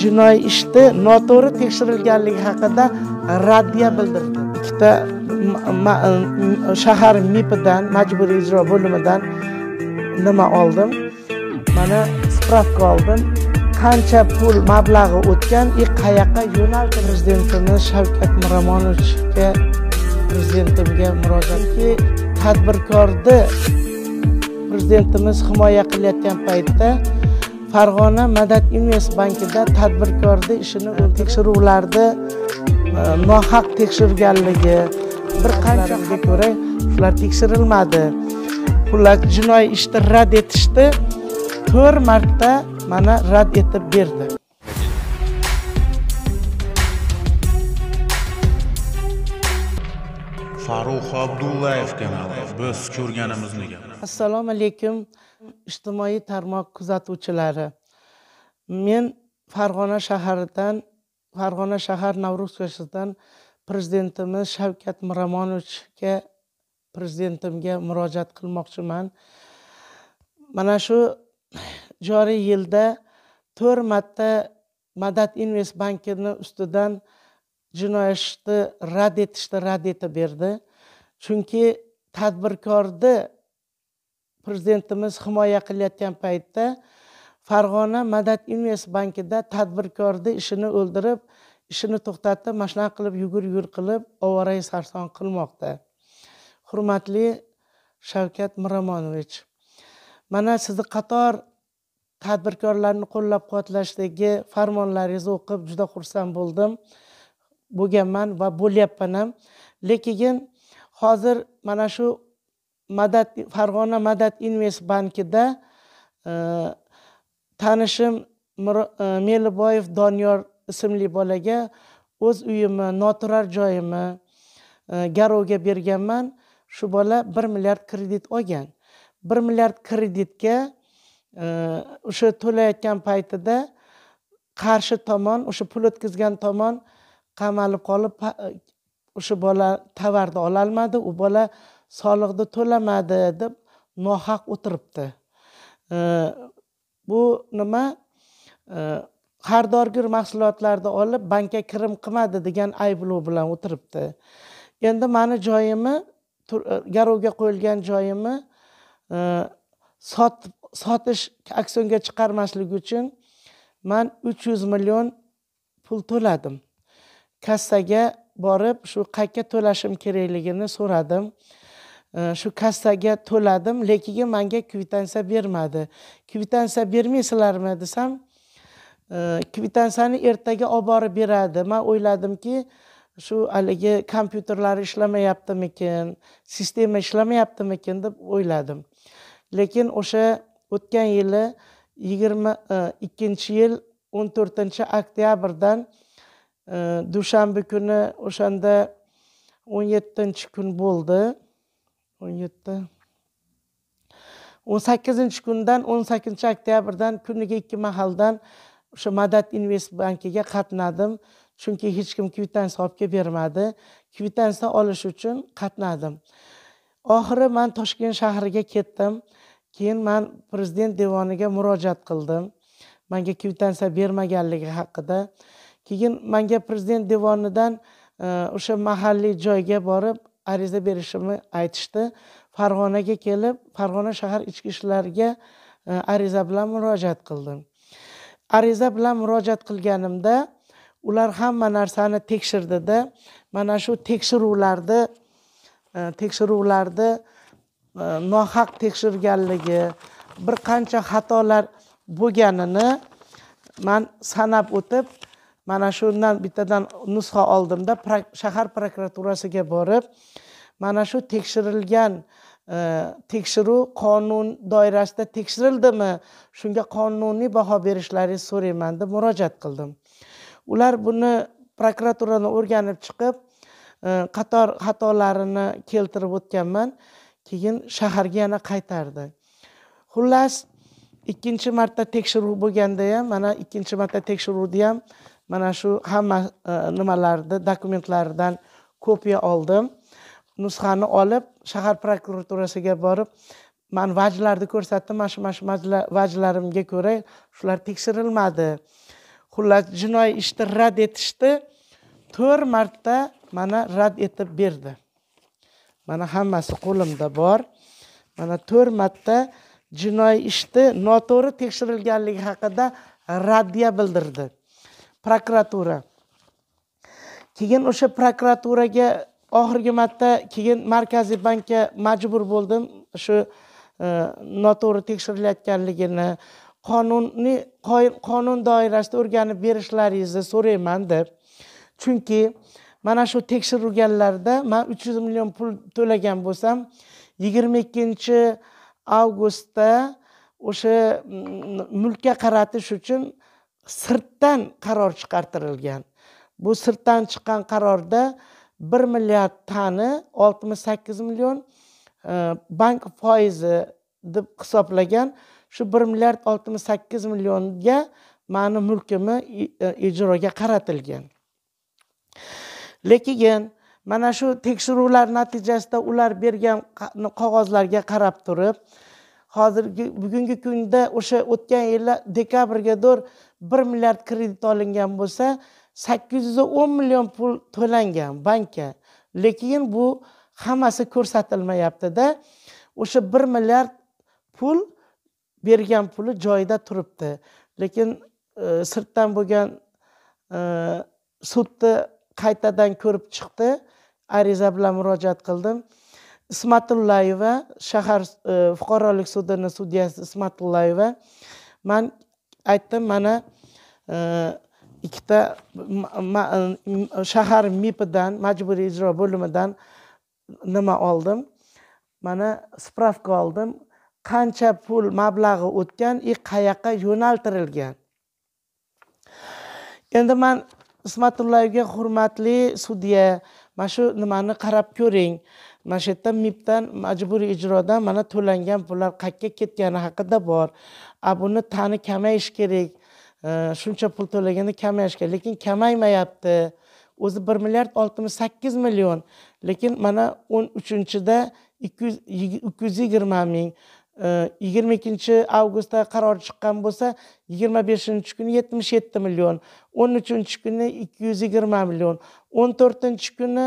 jinoiy ishni noto'g'ri tekshirilganligi haqida raddiya bildirdi ikkita shahar mipidan majburiy ijro bo'limidan nima oldim mana spravka oldim qancha pul mablag'i o'tgan и qayoqqa yo'naldi prezidentimiz shavkat miromonovichga prezidentimga murojaatki tadbirkorni prezidentimiz himoya qilayotgan paytda farg'ona madad invest bankida tadbirkorni ishini tekshiruvlarni nohaq e, tekshirganligi bir qanchaga ko'ra ular tekshirilmadi xullas jinoiy ishni rad etishdi to'rt marta mana rad etib berdi Farruh Abdullayev kanali. Biz ko'rganimizni Assalomu alaykum ijtimoiy tarmoq kuzatuvchilari. Men Farg'ona shaharidan Farg'ona shahar Navro'z ko'chasidan prezidentimiz Shavkat Miromonovichga prezidentimga murojaat qilmoqchiman. Mana shu joriy yilda 4 marta Madad Invest bankini ustidan jinoyatni rad etishni rad etib berdi chunki tadbirkorni prezidentimiz himoya qilayotgan paytda farg'ona madad invest bankida tadbirkorni ishini o'ldirib ishini to'xtatib mana shunaqa qilib yugur yugur qilib ovorai sarson qilmoqda hurmatli shavkat miromonovich mana sizni qator tadbirkorlarni qo'llab quvvatlashdagi farmonlaringizni o'qib juda xursand bo'ldim bo'lganman va bo'lyapman ham lekin hozir mana shu madad farg'ona madad invest bankida e, tanishim e, meliboyev doniyor ismli bolaga o'z uyimni noturar joyimni e, garovga berganman shu bola bir milliard kredit olgan bir milliard kreditga e, o'sha e, to'layotgan paytida qarshi tomon o'sha pul o'tkazgan tomon qamalib qolib e, o'sha bola tovarni ololmadi u bola soliqni to'lamadi deb nohaq o'tiribdi e, bu nima e, har mahsulotlarni olib bankka kirim qilmadi degan ayblov bilan o'tiribdi endi mani joyimni garovga qo'yilgan joyimni sotib sotish aksionga chiqarmaslik uchun man uch yuz million pul to'ladim kassaga borib shu qayerga to'lashim kerakligini so'radim shu kassaga to'ladim lekin manga kvitansiya bermadi kvitansiya bermaysizlarmi desam e, kvitansiyani ertaga olib borib beradi man o'yladimki shu haligi kompyuterlari ishlamayaptimikin sistema ishlamayaptimikin deb o'yladim lekin o'sha o'tgan yili yigirma e, ikkinchi yil o'n to'rtinchi oktyabrdan dushanba kuni o'shanda o'n yettinchi kun bo'ldi o'n yetti o'n sakkizinchi kundan o'n sakkizinchi oktyabrdan kuniga ikki mahaldan o'sha madad invest bankiga qatnadim chunki hech kim kvitansiya olib kelib bermadi kvitansiya olish uchun qatnadim oxiri man toshkent shahriga ketdim keyin man prezident devoniga murojaat qildim manga kvitansiya bermaganligi haqida keyin manga prezident devonidan e, o'sha mahalliy joyga borib ariza berishimni aytishdi farg'onaga kelib farg'ona shahar ichki ishlariga e, ariza bilan murojaat qildim ariza bilan murojaat qilganimda ular hamma narsani tekshirdida mana shu tekshiruvlarni e, tekshiruvlarni nohaq tekshirganligi bir qancha xatolar bo'lganini man sanab o'tib mana shundan bittadan nusxa oldimda shahar prokuraturasiga borib mana shu tekshirilgan e, tekshiruv qonun doirasida tekshirildimi shunga qonuniy baho berishlaringizni so'rayman deb murojaat qildim ular buni prokuraturani o'rganib chiqib e, qator xatolarini keltirib o'tganman keyin shaharga yana qaytardi xullas ikkinchi marta tekshiruv bo'lganda ham mana ikkinchi marta tekshiruvda ham mana shu hamma e, nimalarni dokumentlaridan kopiya oldim nusxani olib shahar prokuraturasiga borib man vajlarni ko'rsatdim mana shu mana shu vajlarimga ko'ra shular tekshirilmadi xullas jinoiy ishni rad etishdi to'rt marta mana rad etib berdi mana hammasi qo'limda bor mana to'rt marta jinoiy ishni noto'g'ri tekshirilganligi haqida raddiya bildirdi prokuratura keyin o'sha prokuraturaga oxirgi marta keyin markaziy bankka majbur bo'ldim shu e, noto'g'ri tekshirilayotganligini qonuniy qonun doirasida o'rganib berishlaringizni so'rayman deb chunki mana shu tekshiruvganlarda man uch yuz million pul to'lagan bo'lsam yigirma ikkinchi avgustda o'sha mulkka qaratish uchun sirtdan qaror chiqartirilgan bu sirtdan chiqqan qarorda bir milliard tani oltmish sakkiz million e, bank foizi deb hisoblagan shu bir milliard oltmish sakkiz millionga mani mulkimni e, ijroga qaratilgan lekin mana shu tekshiruvlar natijasida ular bergan qog'ozlarga qarab turib hozirgi bugungi kunda o'sha o'tgan yili dekabrgadir bir milliard kredit olingan bo'lsa sakkiz yuz o'n million pul to'langan bankka lekin bu hammasi ko'rsatilmayaptida o'sha bir milliard pul bergan puli joyida turibdi lekin e, sirtdan bo'lgan e, sudni qaytadan ko'rib chiqdi ariza bilan murojaat qildim ismatullayeva shahar e, fuqarolik sudini sudyasi ismatullayeva man aytdim mana e, ikkita shahar mipidan majburiy ijro bo'limidan nima oldim mana spravka oldim qancha pul mablag'i o'tgan и qayoqqa yo'naltirilgan endi man ismatullayevga hurmatli sudya mana shu nimani qarab ko'ring mana shu yerda mibdan majburiy ijrodan mana to'langan pullar qayerga ketgani haqida bor a buni tani kamayishi kerak e, shuncha pul to'laganda kamayish kerak lekin kamaymayapti o'zi bir milliard oltmish sakkiz million lekin mana o'n uchinchida ikki yuz yigirma ming e, yigirma ikkinchi avgustda qaror chiqqan bo'lsa yigirma beshinchi kuni yetmish yetti million o'n uchinchi kuni ikki yuz yigirma million o'n to'rtinchi kuni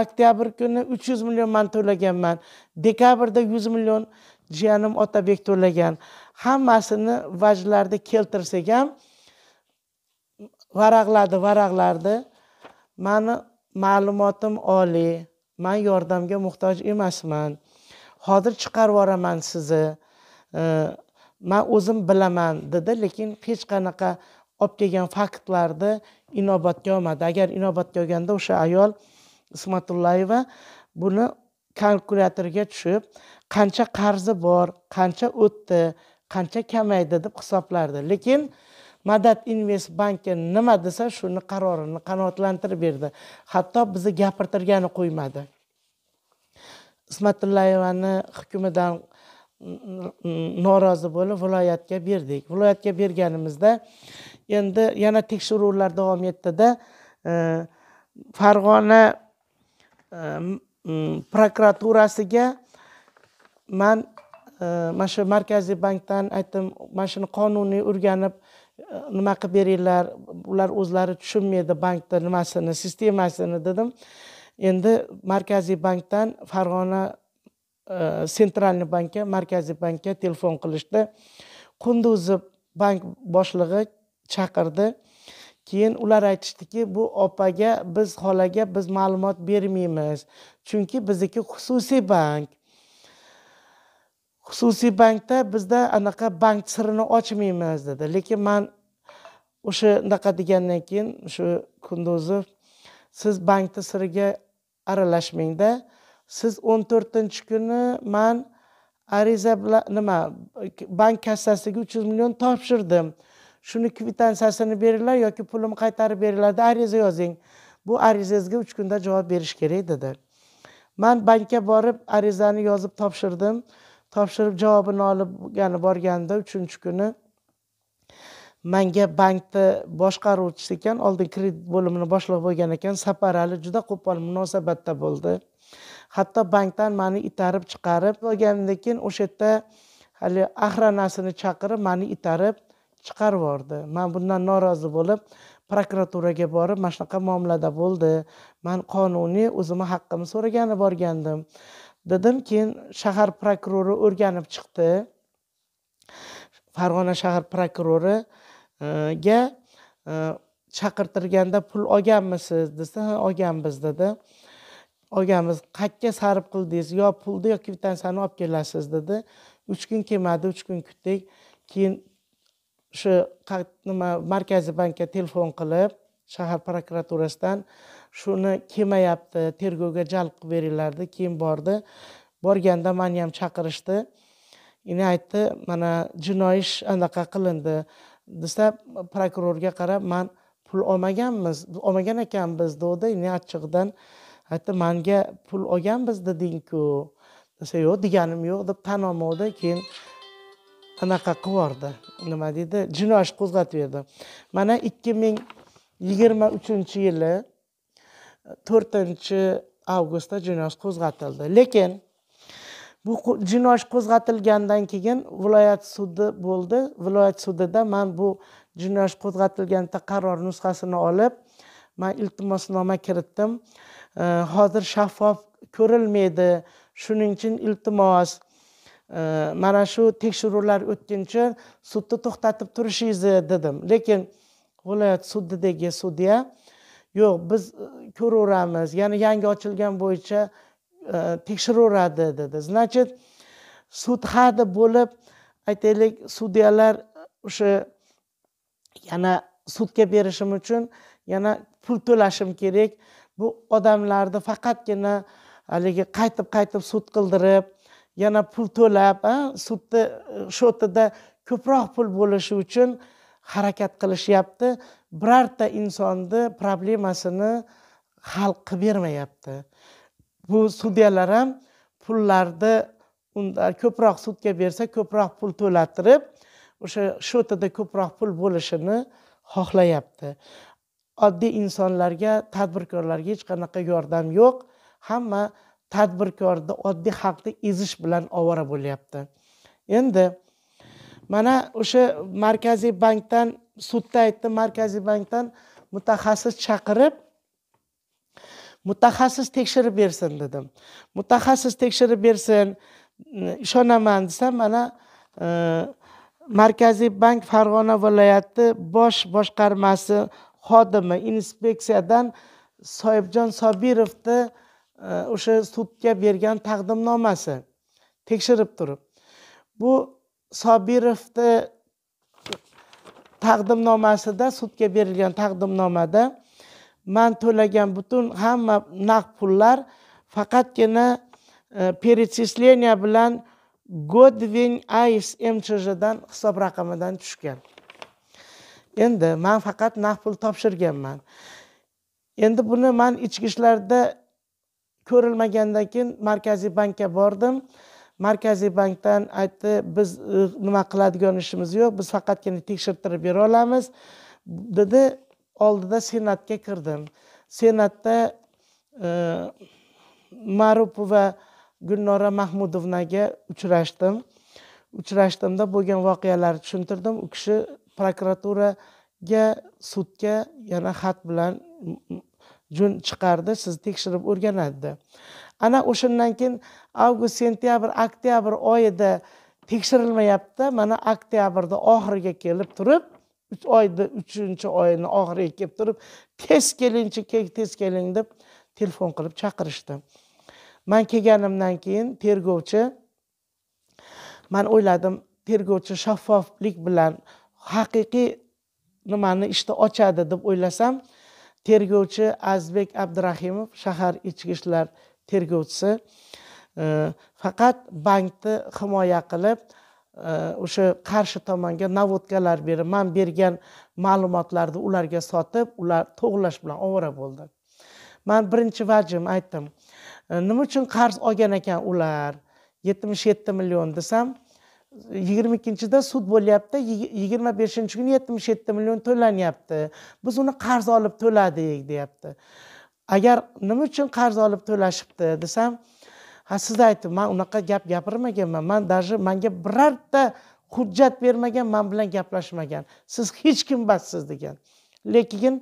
oktyabr kuni uch yuz million man to'laganman dekabrda yuz million jiyanim otabek to'lagan hammasini vajlarni keltirsak ham varaqladi varaqlardi mani ma'lumotim oliy man yordamga muhtoj emasman hozir chiqarib yuboraman sizni man o'zim bilaman dedi lekin hech qanaqa olib kelgan faktlarni inobatga olmadi agar inobatga olganda o'sha ayol ismatullayeva buni kalkulyatorga tushib qancha qarzi bor qancha o'tdi qancha kamaydi deb hisoblardi lekin madad invest banki nima desa shuni qarorini qanoatlantirib berdi hatto bizni gapirtirgani qo'ymadi ismatullayevani hukmidan norozi bo'lib viloyatga berdik viloyatga berganimizda endi yana tekshiruvlar davom etdida e, farg'ona prokuraturasiga man mana shu markaziy bankdan aytdim mana shuni qonuniy o'rganib nima qilib beringlar ular o'zlari tushunmaydi bankni nimasini sistemasini dedim endi markaziy bankdan farg'ona sentralniy bankka markaziy bankka telefon qilishdi qunduzov bank boshlig'i chaqirdi keyin ular aytishdiki bu opaga biz xolaga biz ma'lumot bermaymiz chunki bizniki xususiy bank xususiy bankda bizda anaqa bank sirini ochmaymiz dedi lekin man o'sha unaqa degandan keyin shu kunduzov siz bankni siriga aralashmangda siz o'n to'rtinchi kuni man ariza bilan nima bank kassasiga uch yuz million topshirdim shuni kvitansiyasini beringlar yoki pulimni qaytarib beringlar deb ariza yozing bu arizangizga uch kunda javob berish kerak dedi man bankka borib arizani yozib topshirdim topshirib javobini olib yani borganda uchinchi kuni manga bankni boshqaruvchisi ekan oldin kredit bo'limini boshlig'i bo'lgan ekan saparali juda qo'pol munosabatda bo'ldi hatto bankdan mani itarib chiqarib olgandan keyin o'sha yerda hali охранasini chaqirib mani itarib chiqarib yubordi man bundan norozi bo'lib prokuraturaga borib mana shunaqa muomalada bo'ldi man qonuniy o'zimni haqqimni so'ragani borgandim dedim keyin shahar prokurori o'rganib chiqdi farg'ona shahar prokuroriga e, e, chaqirtirganda pul olganmisiz desa ha olganmiz dedi olganmiz qayerga sarf qildingiz yo pulni yo kvittansiyani olib kelasiz dedi uch kun kelmadi uch kun kutdik keyin shu nima markaziy bankka telefon qilib shahar prokuraturasidan shuni kelmayapti tergovga jalb qilib beringlar keyin bordi borganda mani ham chaqirishdi endi aytdi mana jinoiy ish anaqa qilindi desa prokurorga qarab man pul olmaganmiz olmagan ekanmiz degdi endi achchig'idan aytdi manga pul olganmiz dedingku desa yo'q deganim yo'q deb tan olmadi keyin anaqa qilib yubordi nima deydi jinoiy ish qo'zg'atib berdi mana ikki ming yigirma uchinchi yili to'rtinchi avgustda jinoiy ish qo'zg'atildi lekin bu jinoiy ish qo'zg'atilgandan keyin viloyat sudi bo'ldi viloyat sudida man bu jinoiy ish qo'zg'atilganda qaror nusxasini olib man iltimosnoma kiritdim hozir shaffof ko'rilmaydi shuning uchun iltimos mana shu tekshiruvlar o'tguncha sudni to'xtatib turishingizni dedim lekin viloyat sudidagi sudya yo'q biz ko'raveramiz ya'ni yangi ochilgan bo'yicha tekshiraveradi dedi значит sud ha deb bo'lib aytaylik sudyalar o'sha yana sudga berishim uchun yana pul to'lashim kerak bu odamlarni faqatgina haligi qaytib qaytib sud qildirib yana pul to'lab sudni shotida ko'proq pul bo'lishi uchun harakat qilishyapti birorta insonni problemasini hal qilib bermayapti bu sudyalar ham pullarni unda ko'proq sudga bersa ko'proq pul to'latirib o'sha shotida ko'proq pul bo'lishini xohlayapti oddiy insonlarga tadbirkorlarga hech qanaqa yordam yo'q hamma tadbirkorni oddiy xalqni ezish bilan ovora bo'lyapti endi mana o'sha markaziy bankdan sudda aytdi markaziy bankdan mutaxassis chaqirib mutaxassis tekshirib bersin dedim mutaxassis tekshirib bersin ishonaman desam mana e, markaziy bank farg'ona viloyati bosh boshqarmasi xodimi inspeksiyadan sohibjon sobirovni o'sha sudga bergan taqdimnomasi tekshirib turib bu sobirovni taqdimnomasida sudga berilgan taqdimnomada man to'lagan butun hamma naqd pullar faqatgina перечисления e, bilan godvin ais mchjdan hisob raqamidan tushgan endi man faqat naqd pul topshirganman endi buni man ichki ishlarda ko'rilmagandan keyin markaziy bankka bordim markaziy bankdan aytdi biz e, nima qiladigan ishimiz yo'q biz faqatgina tekshirtirib bera olamiz dedi oldida senatga kirdim senatda e, marupova gulnora mahmudovnaga uchrashdim uchrashdimda bo'lgan voqealarni tushuntirdim u kishi prokuraturaga sudga yana xat bilan jun chiqardi siz tekshirib o'rganardi ana o'shandan keyin avgust sentyabr oktyabr oyida tekshirilmayapti mana oktyabrni oxiriga kelib turib uch oyni uchinchi oyini oxiriga kelib turib tez kelingchi tez keling deb telefon qilib chaqirishdi man kelganimdan keyin tergovchi man o'yladim tergovchi shaffoflik bilan haqiqiy nimani ishni ochadi deb o'ylasam tergovchi azbek abdurahimov shahar ichki ishlar tergovchisi e, faqat bankni himoya qilib e, o'sha qarshi tomonga navodkalar berib man bergan ma'lumotlarni ularga sotib ular to'g'irlash bilan ovora bo'ldi man birinchi vajim aytdim e, nima uchun qarz olgan ekan ular yetmish yetti million desam yigirma ikkinchida sud bo'lyapti yigirma beshinchi kuni yetmish yetti million to'lanyapti biz uni qarz olib to'ladik deyapti agar nima uchun qarz olib to'lashibdi desam ha siz aytib man unaqa gap gapirmaganman man даже manga birorta hujjat bermagan man bilan gaplashmagan siz hech kim emassiz degan lekin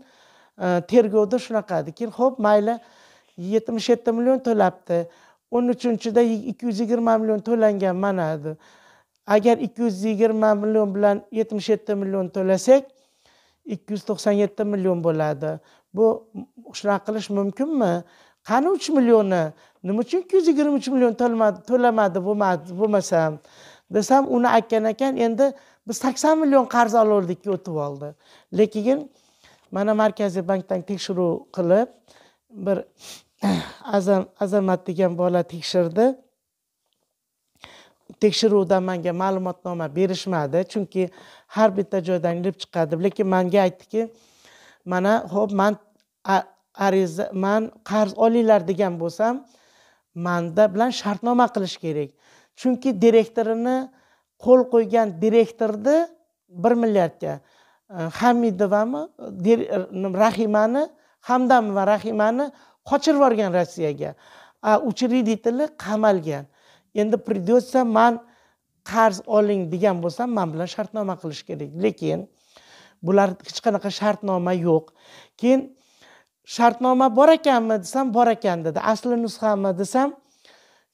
e, tergovda shunaqa keyin ho'p mayli yetmish yetti million to'labdi o'n uchinchida ikki yuz yigirma million to'langan mana agar 220 million bilan 77 million to'lasak 297 million bo'ladi bu shunaqa qilish mumkinmi qani uch millionni nima uchun ikki yuz yigirma uch million to'lamadi bo'lmasam desam uni aytgan ekan endi biz sakson million qarz oluvdikki o'tib oldi lekin mana markaziy bankdan tekshiruv qilib bir azam azamat degan bola tekshirdi tekshiruvdan manga ma'lumotnoma berishmadi chunki har bitta joydan ilib chiqadi lekin manga aytdiki mana ho'p man ariza man qarz olinglar degan bo'lsam manda bilan shartnoma qilish kerak chunki direktorini qo'l qo'ygan direktorni bir milliardga e, hamidovami e, rahimani hamdamova rahimani qochirib yuborgan rossiyaga a учредители qamalgan endi придется man qarz oling degan bo'lsam man bilan shartnoma qilish kerak lekin bular hech qanaqa shartnoma yo'q keyin shartnoma bor ekanmi desam bor ekan dedi asli nusxami desam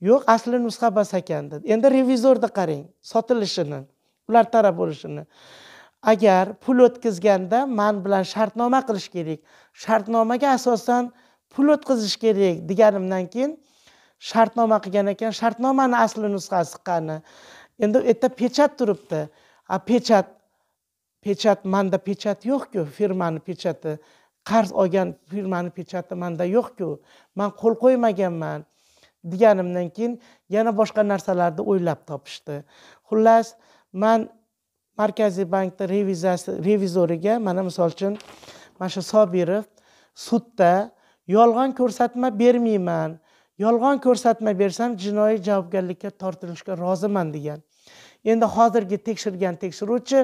yo'q asli nusxa bas ekan dedi endi revizorni qarang sotilishini ular taraf bo'lishini agar pul o'tkazganda man bilan shartnoma qilish kerak shartnomaga asosan pul o'tkazish kerak deganimdan keyin shartnoma qilgan ekan shartnomani asli nusxasi qani endi u yerda pechat turibdi a pechat pechat manda pechat yo'qku firmani pechati qarz olgan firmani pechati manda yo'qku man qo'l qo'ymaganman deganimdan keyin yana boshqa narsalarni o'ylab topishdi xullas man markaziy bankni revizasi revizoriga mana misol uchun mana shu sobirov sudda yolg'on ko'rsatma bermayman yolg'on ko'rsatma bersam jinoiy javobgarlikka tortilishga roziman degan endi hozirgi tekshirgan tekshiruvchi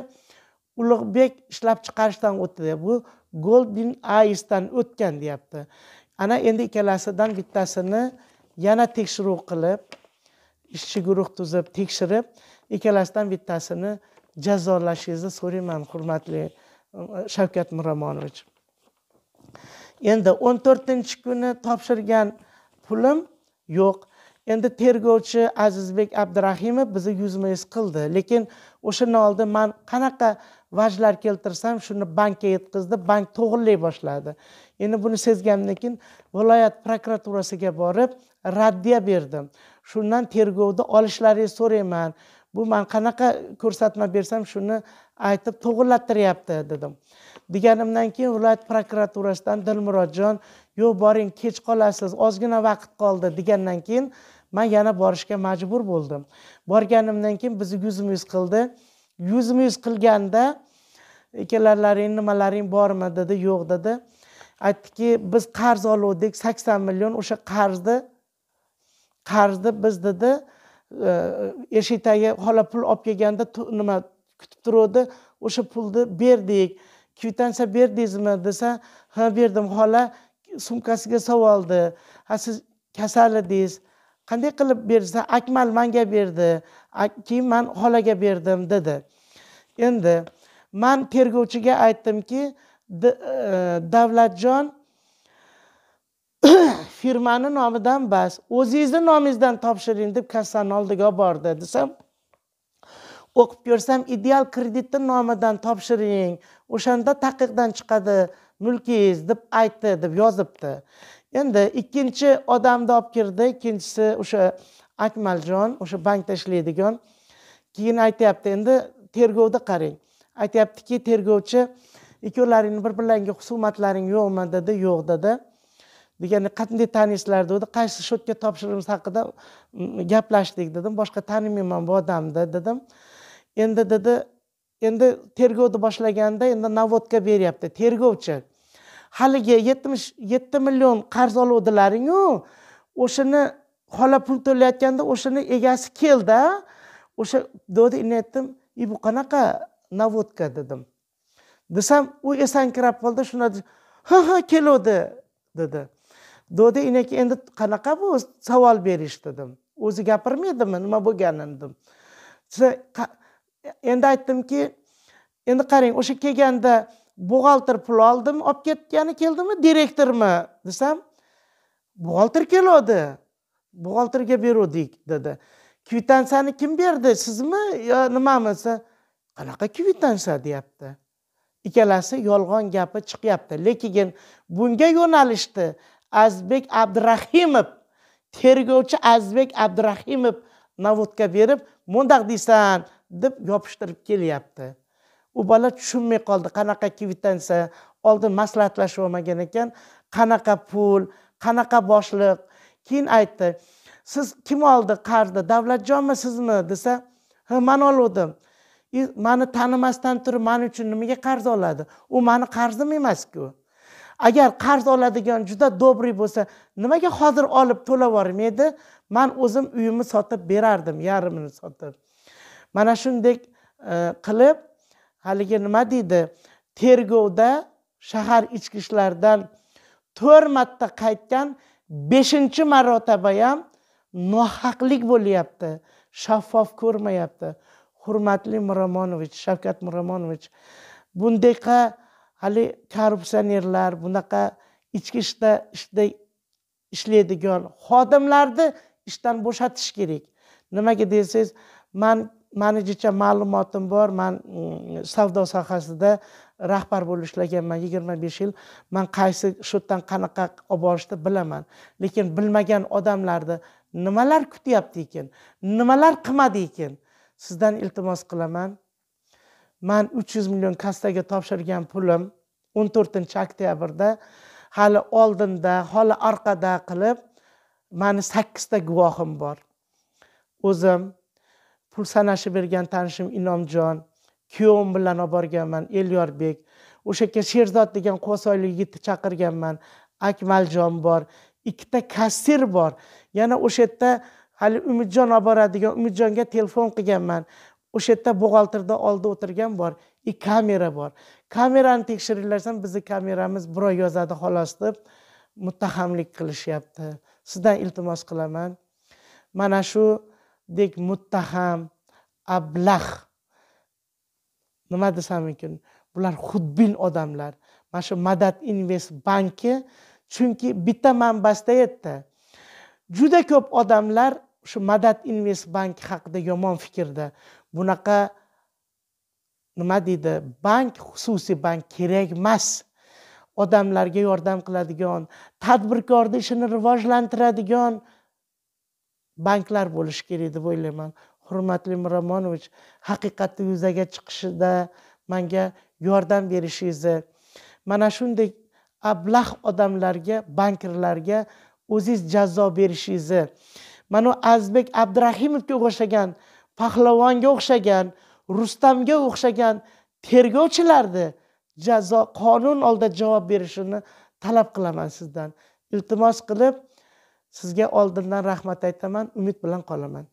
ulug'bek ishlab chiqarishdan o'tdi bu golden aisdan o'tgan deyapti ana endi ikkalasidan bittasini yana tekshiruv qilib ishchi guruh tuzib tekshirib ikkalasidan bittasini jazolashingizni so'rayman hurmatli uh, shavkat miromonovich endi o'n to'rtinchi kuni topshirgan pulim yo'q endi tergovchi azizbek abdurahimov bizni yuzma yuz qildi lekin o'shandan oldin man qanaqa vajlar keltirsam shuni bankka yetkazdi bank to'g'irlay boshladi endi buni sezgandan keyin viloyat prokuraturasiga borib raddiya berdim shundan tergovni olishlaringizni so'rayman bu man qanaqa ko'rsatma bersam shuni aytib to'g'irlattiryapti dedim deganimdan keyin viloyat prokuraturasidan dilmurodjon yo'q boring kech qolasiz ozgina vaqt qoldi degandan keyin man yana borishga majbur bo'ldim borganimdan keyin bizni yuzma yuz qildi yuzma yuz qilganda ikkalalaring nimalaring bormi dedi yo'q dedi aytdiki biz qarz oluvdik sakson million o'sha qarzni qarzni biz dedi eshik tagi xola pul olib kelganda nima kutib turuvdi o'sha pulni berdik kvitansiya berdingizmi desa ha berdim xola sumkasiga savoldi ha siz kasal edingiz qanday qilib bersa akmal manga berdi keyin man xolaga berdim dedi endi man tergovchiga aytdimki e, davlatjon firmani nomidan bas o'zingizni nomingizdan topshiring deb kassani oldiga olib bordi desam o'qib ko'rsam ideal kreditni nomidan topshiring o'shanda taqiqdan chiqadi mulkingiz deb aytdi deb yozibdi endi ikkinchi odamni olib kirdi ikkinchisi o'sha akmaljon o'sha bankda ishlaydigan keyin aytyapti endi tergovda qarang aytyaptiki tergovchi ikkovlaringni bir birlaringga husumatlaring yo'qmi dedi yo'q dedi deganda qanday taniysizlar dedi qaysi shotga topshirimiz haqida gaplashdik dedim boshqa tanimayman bu odamni dedim endi dedi endi tergovni boshlaganda endi navodga beryapti tergovchi haligi yetmish yetti million qarz oluvdilaringu o'shani xola pul to'layotganda o'shani egasi keldi o'sha dodi men aytdim и bu qanaqa navodka dedim desam u esankirab qoldi shunaqa ha ha keluvdi dedi dodi inaki endi qanaqa bu savol berish dedim o'zi gapirmaydimi nima bo'lganini dedim endi aytdimki endi qarang o'sha kelganda buxgalter pul oldimi olib ketgani keldimi direktormi desam buxgalter keluvdi buxgalterga beruvdik dedi kvitansiyani kim berdi sizmi yo nimami desa qanaqa kvitansiya deyapti ikkalasi yolg'on gapi chiqyapti lekin bunga yo'nalishdi azbek abdurahimov tergovchi azbek abdurahimov navodka berib mundoq deysan deb yopishtirib kelyapti u bola tushunmay qoldi qanaqa kvitansiya oldin maslahatlashib olmagan ekan qanaqa pul qanaqa boshliq keyin aytdi siz kim oldi qarzni davlatjonmi sizmi desa ha man oluvdim mani tanimasdan turib man uchun nimaga qarz oladi u mani qarzim emasku agar qarz oladigan juda добрый bo'lsa nimaga hozir olib to'lab yubormaydi man o'zim uyimni sotib berardim yarmini sotib mana shunday e, qilib haligi nima deydi tergovda shahar ichki ishlardan to'rt marta qaytgan beshinchi marotaba ham nohaqlik bo'lyapti shaffof ko'rmayapti hurmatli miromonovich shavkat miromonovich bundaqa hali korrupsionerlar bunaqa ichki ishda ishda ishlaydigan xodimlarni ishdan bo'shatish kerak nimaga desangiz man manijicha ma'lumotim bor man mm, savdo sohasida rahbar bo'lib ishlaganman yigirma besh yil man qaysi shudan qanaqa olib borishni bilaman lekin bilmagan odamlarni nimalar kutyapti ekan nimalar qilmadi ekan sizdan iltimos qilaman man uch yuz million kassaga topshirgan pulim o'n to'rtinchi oktyabrda hali oldinda hali orqada qilib mani sakkizta guvohim bor o'zim pul sanashib bergan tanishim inomjon kuyovim bilan olib borganman elyorbek o'sha yerga sherzod degan quvasoylik yigitni chaqirganman akmaljon bor ikkita kassir bor yana o'sha yerda hali umidjon olib boradigan umidjonga telefon qilganman o'sha yerda buxgalterni oldida o'tirgan bor и kamera bor kamerani tekshiringlar desam bizni kameramiz birov yozadi xolos deb muttahamlik qilishyapti sizdan iltimos qilaman mana shu dek muttaham ablah nima desam ekan bular xudbin odamlar mana shu madad invest banki chunki bitta manbasida aytdi juda ko'p odamlar shu madad invest banki haqida yomon fikrda bunaqa nima deydi bank xususiy bank kerak emas odamlarga yordam qiladigan tadbirkorni ishini rivojlantiradigan banklar bo'lishi kerak deb o'ylayman hurmatli miromonovich haqiqatni yuzaga chiqishida manga yordam berishingizni mana shunday ablah odamlarga bankirlarga o'ziz jazo berishingizni mana azbek abdurahimovga o'xshagan pahlavonga o'xshagan rustamga o'xshagan tergovchilarni jazo qonun oldida javob berishini talab qilaman sizdan iltimos qilib sizga oldindan rahmat aytaman umid bilan qolaman